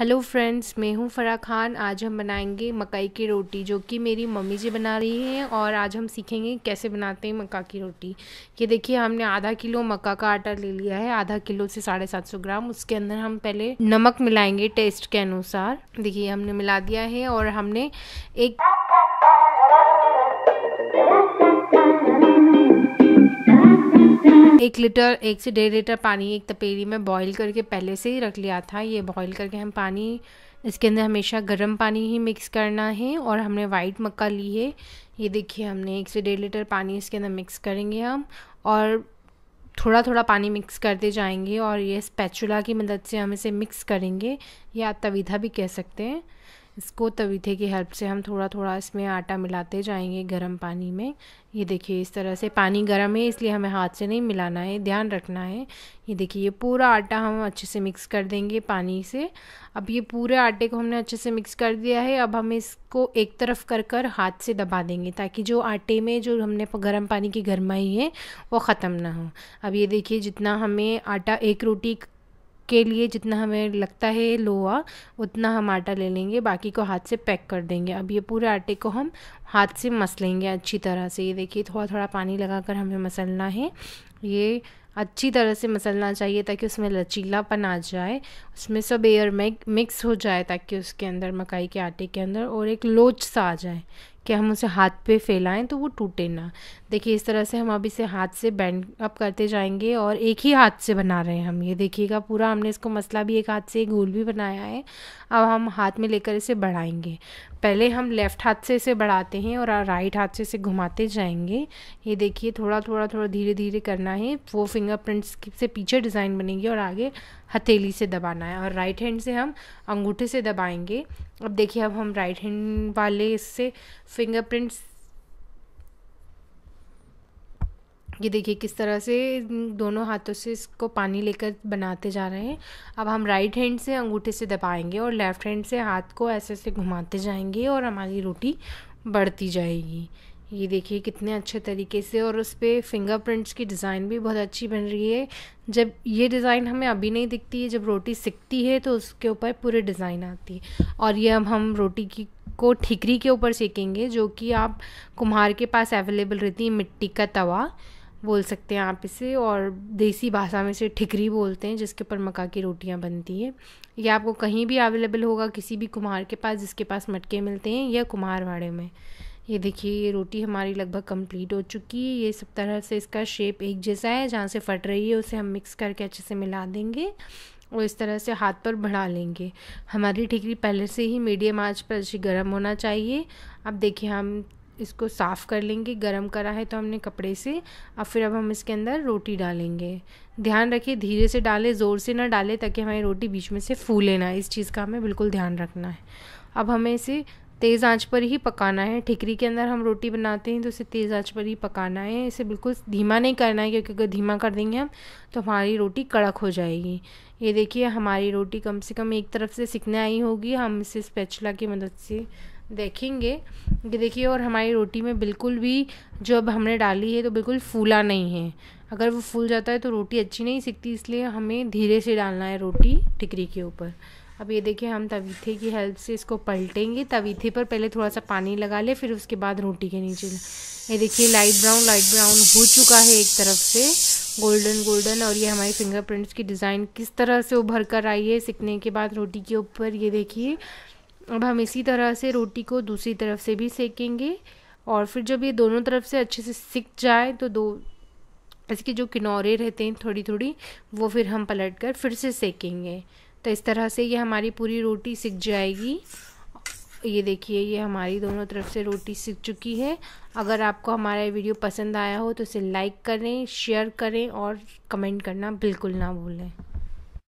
hello friends मैं हूँ फ़रा खान आज हम बनाएंगे मकई की रोटी जो कि मेरी मम्मी जी बना रही हैं और आज हम सीखेंगे कैसे बनाते हैं मक्का की रोटी ये देखिए हमने आधा किलो मक्का का आटा ले लिया है आधा किलो से साढ़े सात सौ ग्राम उसके अंदर हम पहले नमक मिलाएंगे टेस्ट के अनुसार देखिए हमने मिला दिया है और हमने एक एक लीटर एक से डेढ़ लीटर पानी एक तपेरी में बॉईल करके पहले से ही रख लिया था ये बॉईल करके हम पानी इसके अंदर हमेशा गर्म पानी ही मिक्स करना है और हमने वाइट मक्का ली है ये देखिए हमने एक से डेढ़ लीटर पानी इसके अंदर मिक्स करेंगे हम और थोड़ा थोड़ा पानी मिक्स करते जाएंगे और ये स्पैचुला की मदद से हम इसे मिक्स करेंगे या आप तवीधा भी कह सकते हैं इसको तवीथे की हेल्प से हम थोड़ा थोड़ा इसमें आटा मिलाते जाएंगे गर्म पानी में ये देखिए इस तरह से पानी गर्म है इसलिए हमें हाथ से नहीं मिलाना है ध्यान रखना है ये देखिए ये पूरा आटा हम अच्छे से मिक्स कर देंगे पानी से अब ये पूरे आटे को हमने अच्छे से मिक्स कर दिया है अब हम इसको एक तरफ कर कर हाथ से दबा देंगे ताकि जो आटे में जो हमने गर्म पानी की गर्माई है वो ख़त्म ना हो अब ये देखिए जितना हमें आटा एक रोटी के लिए जितना हमें लगता है लोहा उतना हम आटा ले लेंगे बाकी को हाथ से पैक कर देंगे अब ये पूरे आटे को हम हाथ से मस लेंगे अच्छी तरह से ये देखिए थोड़ा थोड़ा पानी लगा कर हमें मसलना है ये अच्छी तरह से मसलना चाहिए ताकि उसमें लचीलापन आ जाए उसमें सब एयर में मिक्स हो जाए ताकि उसके अंदर मकाई के आटे के अंदर और एक लोच सा आ जाए कि हम उसे हाथ पे फैलाएं तो वो टूटे ना देखिए इस तरह से हम अब इसे हाथ से बैंड अप करते जाएंगे और एक ही हाथ से बना रहे हैं हम ये देखिएगा पूरा हमने इसको मसला भी एक हाथ से एक गोल भी बनाया है अब हम हाथ में लेकर इसे बढ़ाएंगे पहले हम लेफ़्ट हाथ से इसे बढ़ाते हैं और राइट हाथ से इसे घुमाते जाएंगे ये देखिए थोड़ा थोड़ा थोड़ा धीरे धीरे करना है वो फिंगरप्रिंट्स से पीछे डिज़ाइन बनेगी और आगे हथेली से दबाना है और राइट हैंड से हम अंगूठे से दबाएंगे अब देखिए अब हम राइट हैंड वाले इससे फिंगरप्रिंट्स ये देखिए किस तरह से दोनों हाथों से इसको पानी लेकर बनाते जा रहे हैं अब हम राइट हैंड से अंगूठे से दबाएंगे और लेफ्ट हैंड से हाथ को ऐसे ऐसे घुमाते जाएंगे और हमारी रोटी बढ़ती जाएगी ये देखिए कितने अच्छे तरीके से और उस पर फिंगरप्रिंट्स की डिज़ाइन भी बहुत अच्छी बन रही है जब ये डिज़ाइन हमें अभी नहीं दिखती है जब रोटी सिकती है तो उसके ऊपर पूरे डिज़ाइन आती है और ये अब हम रोटी की को ठिकरी के ऊपर सेकेंगे जो कि आप कुम्हार के पास अवेलेबल रहती है मिट्टी का तवा बोल सकते हैं आप इसे और देसी भाषा में से ठिकरी बोलते हैं जिसके ऊपर मक्का की रोटियां बनती है या आपको कहीं भी अवेलेबल होगा किसी भी कुम्हार के पास जिसके पास मटके मिलते हैं या कुम्हारवाड़े में ये देखिए ये रोटी हमारी लगभग कंप्लीट हो चुकी है ये सब तरह से इसका शेप एक जैसा है जहाँ से फट रही है उसे हम मिक्स करके अच्छे से मिला देंगे और इस तरह से हाथ पर बढ़ा लेंगे हमारी ठिकरी पहले से ही मीडियम आंच पर अच्छी गर्म होना चाहिए अब देखिए हम इसको साफ़ कर लेंगे गरम करा है तो हमने कपड़े से अब फिर अब हम इसके अंदर रोटी डालेंगे ध्यान रखिए धीरे से डालें ज़ोर से ना डालें ताकि हमारी रोटी बीच में से फूले ना इस चीज़ का हमें बिल्कुल ध्यान रखना है अब हमें इसे तेज़ आंच पर ही पकाना है ठिकरी के अंदर हम रोटी बनाते हैं तो इसे तेज़ आंच पर ही पकाना है इसे बिल्कुल धीमा नहीं करना है क्योंकि अगर धीमा कर देंगे हम तो हमारी रोटी कड़क हो जाएगी ये देखिए हमारी रोटी कम से कम एक तरफ से सिकने आई होगी हम इसे स्पेचला की मदद से देखेंगे ये देखिए और हमारी रोटी में बिल्कुल भी जो अब हमने डाली है तो बिल्कुल फूला नहीं है अगर वो फूल जाता है तो रोटी अच्छी नहीं सिकती इसलिए हमें धीरे से डालना है रोटी टिकरी के ऊपर अब ये देखिए हम तवीथे की हेल्प से इसको पलटेंगे तवीथे पर पहले थोड़ा सा पानी लगा ले फिर उसके बाद रोटी के नीचे ये देखिए लाइट ब्राउन लाइट ब्राउन हो चुका है एक तरफ से गोल्डन गोल्डन और ये हमारी फिंगरप्रिंट्स की डिज़ाइन किस तरह से उभर कर आई है सिकने के बाद रोटी के ऊपर ये देखिए अब हम इसी तरह से रोटी को दूसरी तरफ से भी सेकेंगे और फिर जब ये दोनों तरफ से अच्छे से सिक जाए तो दो इसके जो किनौरे रहते हैं थोड़ी थोड़ी वो फिर हम पलट कर फिर से सेकेंगे तो इस तरह से ये हमारी पूरी रोटी सिक जाएगी ये देखिए ये हमारी दोनों तरफ से रोटी सिक चुकी है अगर आपको हमारा ये वीडियो पसंद आया हो तो इसे लाइक करें शेयर करें और कमेंट करना बिल्कुल ना भूलें